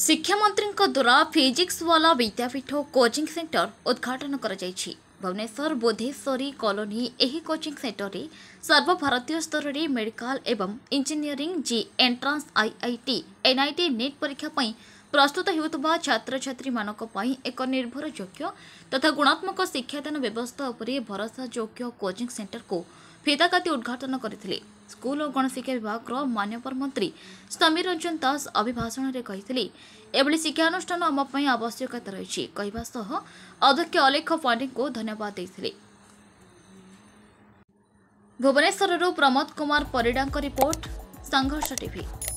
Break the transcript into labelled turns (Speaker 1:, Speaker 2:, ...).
Speaker 1: ଶିକ୍ଷାମନ୍ତ୍ରୀଙ୍କ ଦ୍ୱାରା ଫିଜିକ୍ସ ବାଲା ବିଦ୍ୟାପୀଠ coaching centre ଉଦ୍ଘାଟନ କରାଯାଇଛି ଭୁବନେଶ୍ୱର ବୋଧେଶ୍ୱରୀ କଲୋନୀ ଏହି କୋଚିଂ ସେଣ୍ଟରରେ ସର୍ବଭାରତୀୟ ସ୍ତରରେ ମେଡିକାଲ ଏବଂ engineering JEE entrance IIT NIT NEET ପରୀକ୍ଷା ପାଇଁ ପ୍ରସ୍ତୁତ ହେଉଥିବା ଛାତ୍ରଛାତ୍ରୀମାନଙ୍କ ପାଇଁ ଏକ ନିର୍ଭରଯୋଗ୍ୟ ତଥା ଗୁଣାତ୍ମକ ଶିକ୍ଷାଦାନ ବ୍ୟବସ୍ଥା ଉପରେ ଭରସାଯୋଗ୍ୟ କୋଚିଂ ସେଣ୍ଟରକୁ ଫିତାକାତି ଉଦ୍ଘାଟନ କରିଥିଲେ ସ୍କୁଲ ଓ ଗଣଶିକ୍ଷା ବିଭାଗର ମାନ୍ୟବର ମନ୍ତ୍ରୀ ସମୀର ରଞ୍ଜନ ଦାସ ଅଭିଭାଷଣରେ କହିଥିଲେ ଏଭଳି ଶିକ୍ଷାନୁଷ୍ଠାନ ଆମ ପାଇଁ ଆବଶ୍ୟକତା ରହିଛି କହିବା ସହ ଅଧ୍ୟକ୍ଷ ଅଲେଖ ପାଣ୍ଡେଙ୍କୁ ଧନ୍ୟବାଦ ଦେଇଥିଲେ ଭୁବନେଶ୍ୱରରୁ ପ୍ରମୋଦ କୁମାର ପରିଡ଼ାଙ୍କ ରିପୋର୍ଟ ସଂଘର୍ଷ ଟିଭି